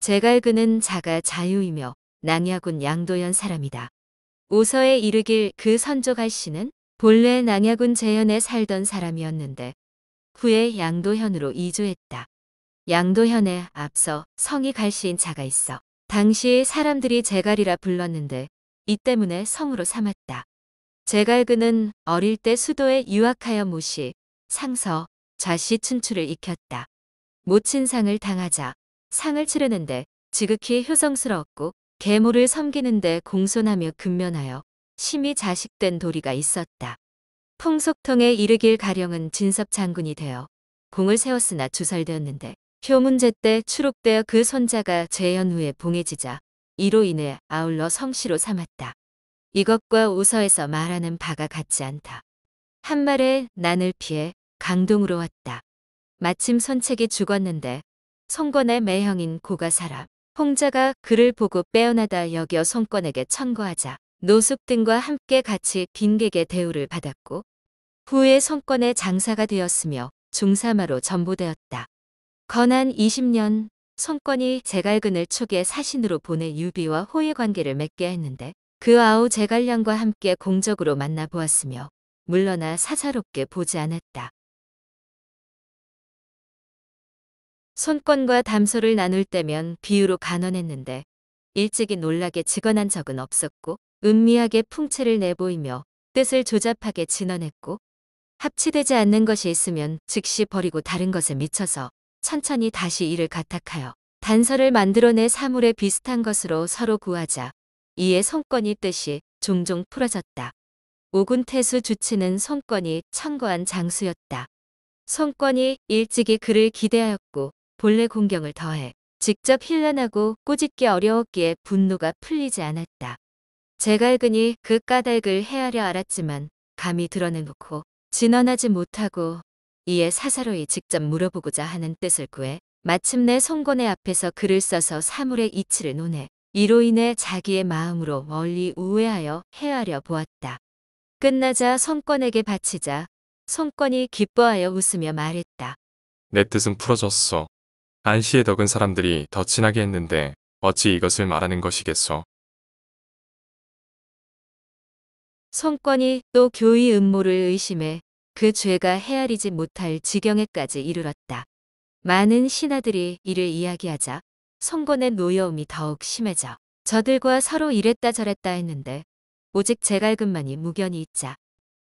제갈근은 자가 자유이며 낭야군 양도현 사람이다. 우서에 이르길 그 선조갈 씨는 본래 낭야군 재현에 살던 사람이었는데 후에 양도현으로 이주했다. 양도현에 앞서 성이 갈시인 자가 있어 당시 사람들이 제갈이라 불렀는데 이 때문에 성으로 삼았다. 제갈근은 어릴 때 수도에 유학하여 모시 상서 좌시 춘추를 익혔다. 모친상을 당하자 상을 치르는데 지극히 효성스러웠고 계모를 섬기는데 공손하며 근면하여 심히 자식된 도리가 있었다. 풍속통에 이르길 가령은 진섭 장군이 되어 공을 세웠으나 주살되었는데 효문제 때 추록되어 그 손자가 재현 후에 봉해지자 이로 인해 아울러 성씨로 삼았다. 이것과 우서에서 말하는 바가 같지 않다. 한말에 난을 피해 강동으로 왔다. 마침 선책이 죽었는데 성권의 매형인 고가사라 홍자가 그를 보고 빼어나다 여겨 성권에게 천거하자 노숙 등과 함께 같이 빈객의 대우를 받았고 후에 성권의 장사가 되었으며 중사마로 전보되었다. 건한 20년 성권이 제갈근을 초기에 사신으로 보내 유비와 호의 관계를 맺게 했는데 그 아우 제갈량과 함께 공적으로 만나보았으며 물러나 사사롭게 보지 않았다. 손권과 담소를 나눌 때면 비유로 간언했는데 일찍이 놀라게 직언한 적은 없었고 은미하게 풍채를 내보이며 뜻을 조잡하게 진언했고 합치되지 않는 것이 있으면 즉시 버리고 다른 것에 미쳐서 천천히 다시 이를 가탁하여 단서를 만들어내 사물에 비슷한 것으로 서로 구하자 이에 손권이 뜻이 종종 풀어졌다. 오군태수 주치는 손권이 청거한 장수였다. 손권이 일찍이 그를 기대하였고 본래 공경을 더해 직접 힐난하고 꼬집기 어려웠기에 분노가 풀리지 않았다. 제갈근이 그 까닭을 헤아려 알았지만 감히 드러내놓고 진언하지 못하고 이에 사사로이 직접 물어보고자 하는 뜻을 구해 마침내 송곳의 앞에서 글을 써서 사물의 이치를 논해 이로 인해 자기의 마음으로 멀리 우회하여 헤아려 보았다. 끝나자 성권에게 바치자 성권이 기뻐하여 웃으며 말했다. 내 뜻은 풀어졌어. 안시의 덕은 사람들이 더 친하게 했는데 어찌 이것을 말하는 것이겠소. 성권이 또 교의 음모를 의심해 그 죄가 헤아리지 못할 지경에까지 이르렀다. 많은 신하들이 이를 이야기하자 성권의 노여움이 더욱 심해져 저들과 서로 이랬다 저랬다 했는데 오직 제갈금만이 무견이 있자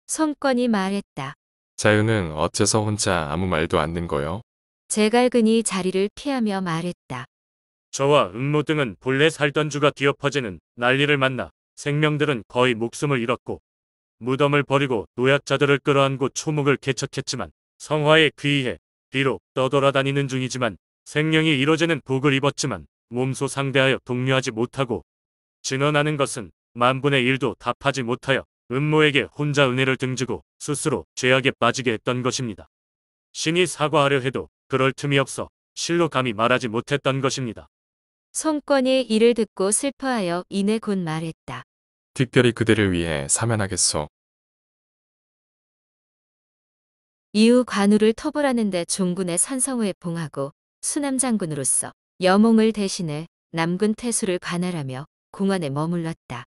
성권이 말했다. 자유는 어째서 혼자 아무 말도 않는 거요? 제갈근이 자리를 피하며 말했다. 저와 음모 등은 본래 살던 주가 뒤엎어지는 난리를 만나 생명들은 거의 목숨을 잃었고 무덤을 버리고 노약자들을 끌어안고 초목을 개척했지만 성화에 귀의해 비록 떠돌아다니는 중이지만 생명이 이뤄지는 복을 입었지만 몸소 상대하여 독려하지 못하고 증언하는 것은 만분의 일도 답하지 못하여 음모에게 혼자 은혜를 등지고 스스로 죄악에 빠지게 했던 것입니다. 신이 사과하려 해도 그럴 틈이 없어 실로 감히 말하지 못했던 것입니다. 성권이 이를 듣고 슬퍼하여 이내 곧 말했다. 특별히 그대를 위해 사면하겠소. 이후 관우를 터벌하는데 종군의 산성호에 봉하고 수남장군으로서 여몽을 대신해 남군 태수를 관할하며 공안에 머물렀다.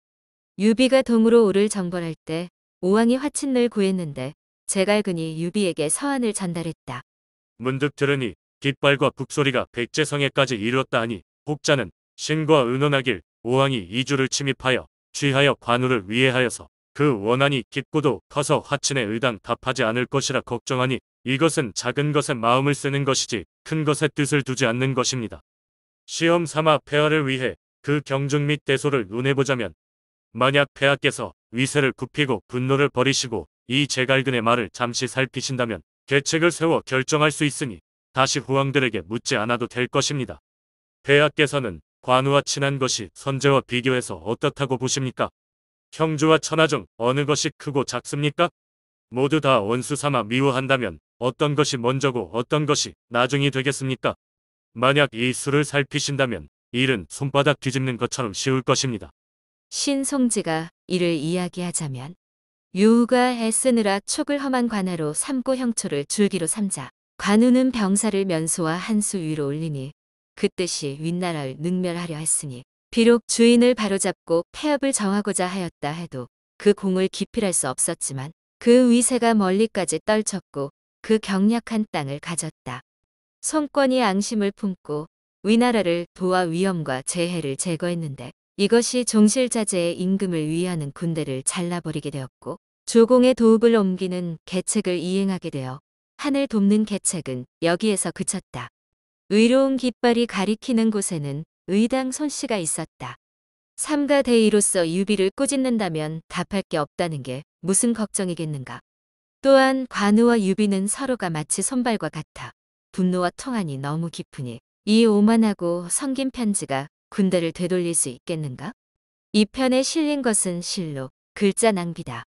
유비가 동으로 오를 정벌할 때 오왕이 화친을 구했는데 제갈근이 유비에게 서한을 전달했다. 문득 들으니 깃발과 북소리가 백제성에까지 이르렀다 하니 혹자는 신과 의논하길 오왕이 이주를 침입하여 취하여 관우를 위해하여서 그 원한이 깊고도 커서 화친의 의당 답하지 않을 것이라 걱정하니 이것은 작은 것에 마음을 쓰는 것이지 큰 것에 뜻을 두지 않는 것입니다. 시험 삼아 폐하를 위해 그 경중 및 대소를 논해보자면 만약 폐하께서 위세를 굽히고 분노를 버리시고 이 제갈근의 말을 잠시 살피신다면 대책을 세워 결정할 수 있으니 다시 후왕들에게 묻지 않아도 될 것입니다. 폐하께서는 관우와 친한 것이 선제와 비교해서 어떻다고 보십니까? 형주와 천하 중 어느 것이 크고 작습니까? 모두 다 원수 삼아 미워한다면 어떤 것이 먼저고 어떤 것이 나중이 되겠습니까? 만약 이 수를 살피신다면 일은 손바닥 뒤집는 것처럼 쉬울 것입니다. 신송지가 이를 이야기하자면 유우가 애쓰느라 촉을 험한 관하로 삼고 형초를 줄기로 삼자 관우는 병사를 면소와 한수 위로 올리니 그 뜻이 윗나라를 능멸하려 했으니 비록 주인을 바로잡고 폐업을 정하고자 하였다 해도 그 공을 기필할 수 없었지만 그 위세가 멀리까지 떨쳤고 그경략한 땅을 가졌다. 성권이 앙심을 품고 위나라를 도와 위험과 재해를 제거했는데 이것이 종실자제의 임금을 위하는 군대를 잘라버리게 되었고 조공의 도읍을 옮기는 계책을 이행하게 되어 한을 돕는 계책은 여기에서 그쳤다. 의로운 깃발이 가리키는 곳에는 의당 손씨가 있었다. 삼가대의로서 유비를 꾸짖는다면 답할 게 없다는 게 무슨 걱정이겠는가. 또한 관우와 유비는 서로가 마치 선발과 같아 분노와 통한이 너무 깊으니 이 오만하고 성긴 편지가 군대를 되돌릴 수 있겠는가? 이 편에 실린 것은 실로 글자 낭비다.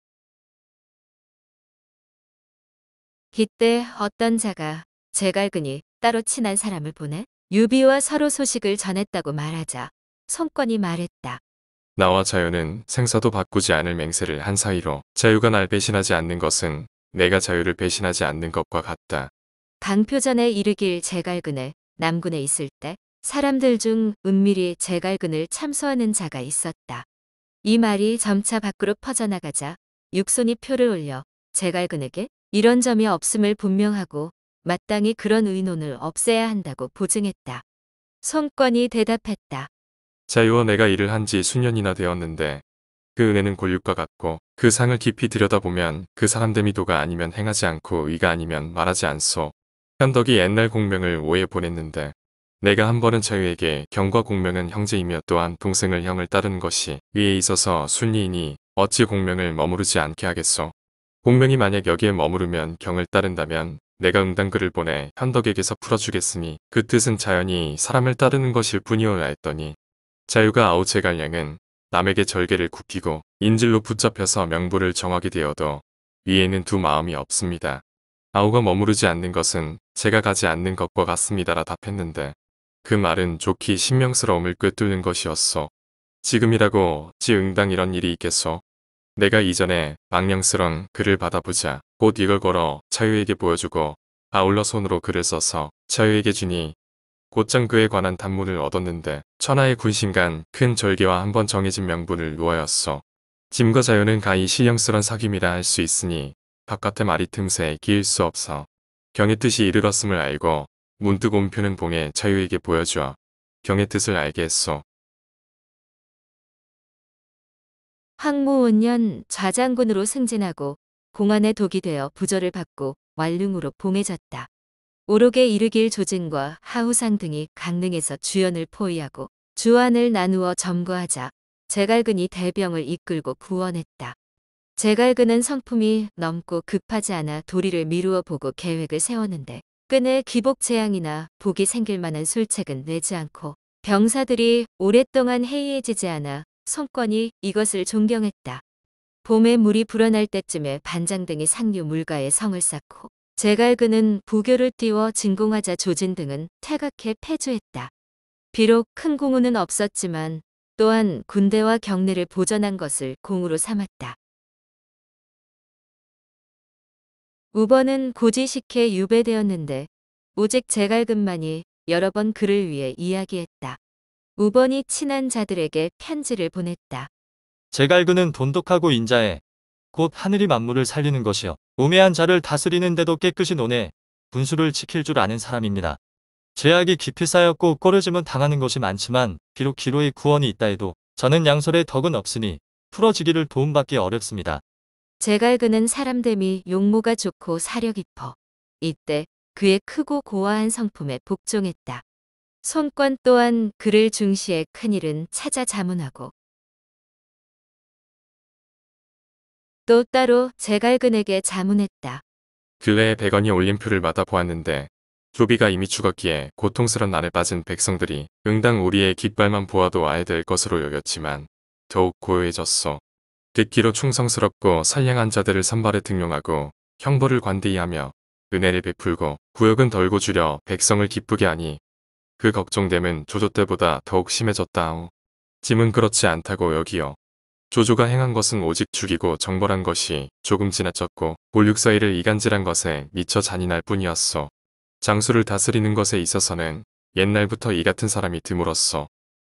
이때 어떤 자가 제갈근이 따로 친한 사람을 보내 유비와 서로 소식을 전했다고 말하자 성권이 말했다. 나와 자유는 생사도 바꾸지 않을 맹세를 한 사이로 자유가 날 배신하지 않는 것은 내가 자유를 배신하지 않는 것과 같다. 강표전에 이르길 제갈근에 남군에 있을 때 사람들 중 은밀히 제갈근을 참소하는 자가 있었다. 이 말이 점차 밖으로 퍼져나가자 육손이 표를 올려 제갈근에게 이런 점이 없음을 분명하고 마땅히 그런 의논을 없애야 한다고 보증했다. 손권이 대답했다. 자유원 내가 일을 한 지 수년이나 되었는데 그 은혜는 골육과 같고 그 상을 깊이 들여다보면 그사람됨미 도가 아니면 행하지 않고 의가 아니면 말하지 않소. 현덕이 옛날 공명을 오해 보냈는데 내가 한 번은 자유에게 경과 공명은 형제이며 또한 동생을 형을 따르는 것이 위에 있어서 순리이니 어찌 공명을 머무르지 않게 하겠소. 공명이 만약 여기에 머무르면 경을 따른다면 내가 응당글을 보내 현덕에게서 풀어주겠으니 그 뜻은 자연히 사람을 따르는 것일 뿐이오라 했더니 자유가 아우체갈량은 남에게 절개를 굽히고 인질로 붙잡혀서 명부를 정하게 되어도 위에는 두 마음이 없습니다. 아우가 머무르지 않는 것은 제가 가지 않는 것과 같습니다라 답했는데 그 말은 좋기 신명스러움을 꿰뚫는 것이었어. 지금이라고 지 응당 이런 일이 있겠어. 내가 이전에 망령스런 글을 받아보자. 곧 이걸 걸어 차유에게 보여주고 아울러 손으로 글을 써서 차유에게 주니 곧장 그에 관한 단문을 얻었는데 천하의 군신간 큰 절개와 한번 정해진 명분을 놓아였어. 짐과 자유는 가히 신령스런 사귐이라 할 수 있으니 바깥의 말이 틈새에 일수 없어. 경의 뜻이 이르렀음을 알고 문득 온표는 봉해 자유에게 보여주어 병의 뜻을 알게 했소. 황무원년 좌장군으로 승진하고 공안의 독이 되어 부절을 받고 완릉으로 봉해졌다. 오록에 이르길 조진과 하우상 등이 강릉에서 주연을 포위하고 주안을 나누어 점거하자 제갈근이 대병을 이끌고 구원했다. 제갈근은 성품이 넘고 급하지 않아 도리를 미루어 보고 계획을 세웠는데 끈에 기복 재앙이나 복이 생길 만한 술책은 내지 않고 병사들이 오랫동안 해이해지지 않아 성권이 이것을 존경했다. 봄에 물이 불어날 때쯤에 반장등이 상류 물가에 성을 쌓고 제갈근은 부교를 띄워 진공하자 조진 등은 태각해 폐주했다 비록 큰 공우는 없었지만 또한 군대와 경례를 보전한 것을 공으로 삼았다. 우버는 고지식해 유배되었는데 오직 제갈근만이 여러 번 그를 위해 이야기했다. 우번이 친한 자들에게 편지를 보냈다. 제갈근은 돈독하고 인자해. 곧 하늘이 만물을 살리는 것이요. 우매한 자를 다스리는데도 깨끗이 논해 분수를 지킬 줄 아는 사람입니다. 죄악이 깊이 쌓였고 꺼려짐은 당하는 것이 많지만 비록 기로의 구원이 있다 해도 저는 양설의 덕은 없으니 풀어지기를 도움받기 어렵습니다. 제갈 그는 사람됨이 용모가 좋고 사려 깊어. 이때 그의 크고 고아한 성품에 복종했다. 손권 또한 그를 중시해 큰일은 찾아 자문하고 또 따로 제갈근에게 자문했다. 근래에 백원이 올림 표를 받아보았는데 조비가 이미 죽었기에 고통스런 난에 빠진 백성들이 응당 우리의 깃발만 보아도 알될 것으로 여겼지만 더욱 고요해졌어 듣기로 충성스럽고 선량한 자들을 선발에 등용하고 형벌을 관대히 하며 은혜를 베풀고 구역은 덜고 줄여 백성을 기쁘게 하니 그 걱정됨은 조조 때보다 더욱 심해졌다오. 짐은 그렇지 않다고 여기요. 조조가 행한 것은 오직 죽이고 정벌한 것이 조금 지나쳤고 골육사이를 이간질한 것에 미쳐 잔인할 뿐이었소. 장수를 다스리는 것에 있어서는 옛날부터 이 같은 사람이 드물었소.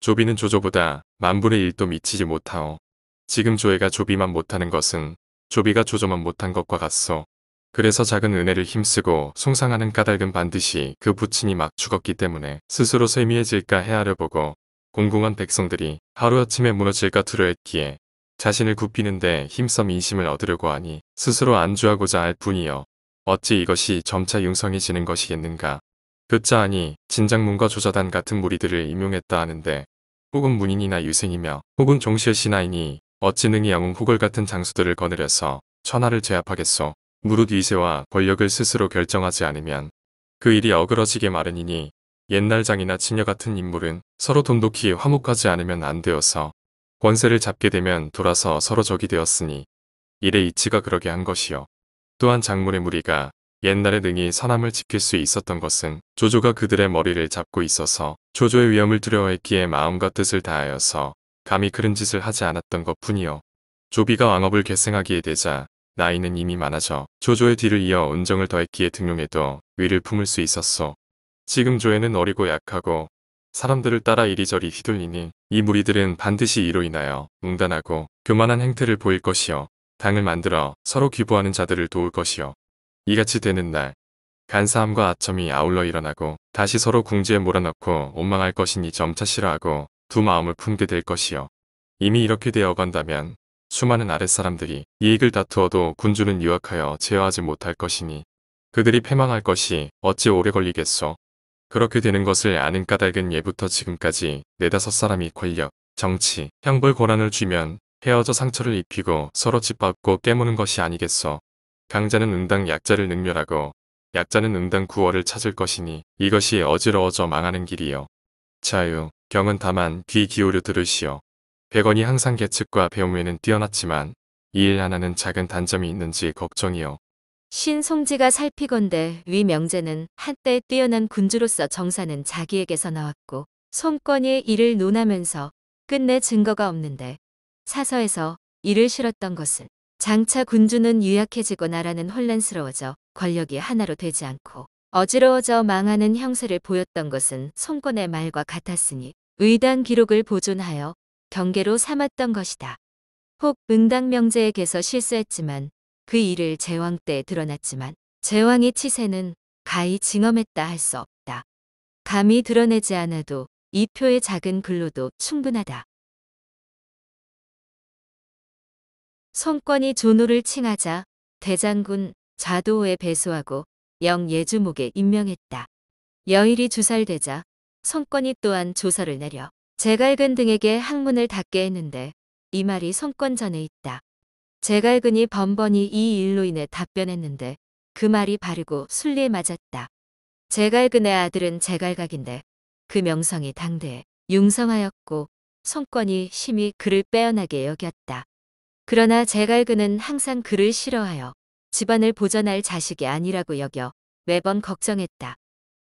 조비는 조조보다 만분의 일도 미치지 못하오. 지금 조애가 조비만 못하는 것은 조비가 조조만 못한 것과 같소. 그래서 작은 은혜를 힘쓰고 송상하는 까닭은 반드시 그 부친이 막 죽었기 때문에 스스로 세미해질까 헤아려 보고 공공한 백성들이 하루아침에 무너질까 두려했기에 자신을 굽히는데 힘써 민심을 얻으려고 하니 스스로 안주하고자 할 뿐이여 어찌 이것이 점차 융성해지는 것이겠는가. 그자하니 진작문과 조자단 같은 무리들을 임용했다 하는데 혹은 문인이나 유생이며 혹은 종실신하이니 어찌 능이 영웅 후골 같은 장수들을 거느려서 천하를 제압하겠소. 무릇 위세와 권력을 스스로 결정하지 않으면 그 일이 어그러지게 마련이니 옛날 장이나 친녀 같은 인물은 서로 돈독히 화목하지 않으면 안 되어서 권세를 잡게 되면 돌아서 서로 적이 되었으니 이래 이치가 그러게 한 것이요. 또한 장문의 무리가 옛날에 능히 선함을 지킬 수 있었던 것은 조조가 그들의 머리를 잡고 있어서 조조의 위험을 두려워했기에 마음과 뜻을 다하여서 감히 그런 짓을 하지 않았던 것뿐이요. 조비가 왕업을 계승하기에 되자 나이는 이미 많아져 조조의 뒤를 이어 은정을 더했기에 등용해도 위를 품을 수 있었소. 지금 조에는 어리고 약하고 사람들을 따라 이리저리 휘둘리니 이 무리들은 반드시 이로 인하여 웅단하고 교만한 행태를 보일 것이요. 당을 만들어 서로 기부하는 자들을 도울 것이요. 이같이 되는 날 간사함과 아첨이 아울러 일어나고 다시 서로 궁지에 몰아넣고 원망할 것이니 점차 싫어하고 두 마음을 품게 될 것이요. 이미 이렇게 되어 간다면 수많은 아랫사람들이 이익을 다투어도 군주는 유학하여 제어하지 못할 것이니 그들이 패망할 것이 어찌 오래 걸리겠소. 그렇게 되는 것을 아는 까닭은 예부터 지금까지 네다섯 사람이 권력, 정치, 형벌 권한을 쥐면 헤어져 상처를 입히고 서로 짓밟고 깨무는 것이 아니겠소. 강자는 응당 약자를 능멸하고 약자는 응당 구월을 찾을 것이니 이것이 어지러워져 망하는 길이요. 자유, 경은 다만 귀 기울여 들으시오. 백원이 항상 계측과 배움에는 뛰어났지만 이 일 하나는 작은 단점이 있는지 걱정이요. 신송지가 살피건대 위명제는 한때 뛰어난 군주로서 정사는 자기에게서 나왔고 손권이의 일을 논하면서 끝내 증거가 없는데 사서에서 이를 실었던 것은 장차 군주는 유약해지고 나라는 혼란스러워져 권력이 하나로 되지 않고 어지러워져 망하는 형세를 보였던 것은 손권의 말과 같았으니 의당 기록을 보존하여 경계로 삼았던 것이다. 혹 응당 명제에게서 실수했지만 그 일을 제왕 때 드러났지만 제왕의 치세는 가히 징험했다 할 수 없다. 감히 드러내지 않아도 이 표의 작은 글로도 충분하다. 송권이 조노를 칭하자 대장군 좌도호에 배수하고 영예주목에 임명했다. 여일이 주살되자 성권이 또한 조서를 내려 제갈근 등에게 학문을 닫게 했는데 이 말이 성권 전에 있다. 제갈근이 번번이 이 일로 인해 답변했는데 그 말이 바르고 순리에 맞았다. 제갈근의 아들은 제갈각인데 그 명성이 당대에 융성하였고 성권이 심히 그를 빼어나게 여겼다. 그러나 제갈근은 항상 그를 싫어하여 집안을 보전할 자식이 아니라고 여겨 매번 걱정했다.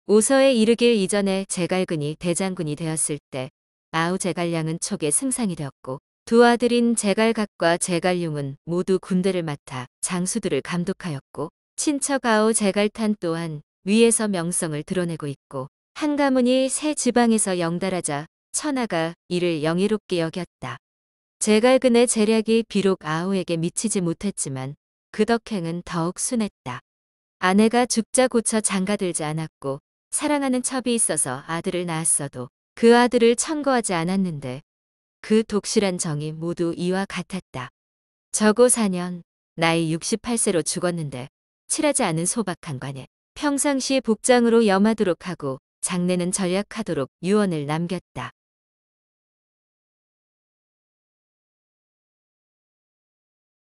우서에 이르길 이전에 제갈근이 대장군이 되었을 때 아우 제갈량은 촉의 승상이 되었고 두 아들인 제갈각과 제갈융은 모두 군대를 맡아 장수들을 감독하였고 친척 아우 제갈탄 또한 위에서 명성을 드러내고 있고 한 가문이 새 지방에서 영달하자 천하가 이를 영예롭게 여겼다. 제갈근의 재략이 비록 아우에게 미치지 못했지만 그 덕행은 더욱 순했다. 아내가 죽자 고쳐 장가들지 않았고 사랑하는 첩이 있어서 아들을 낳았어도 그 아들을 청구하지 않았는데 그 독실한 정이 모두 이와 같았다. 저고 4년 나이 68세로 죽었는데 칠하지 않은 소박한 관에 평상시 복장으로 염하도록 하고 장례는 전략하도록 유언을 남겼다.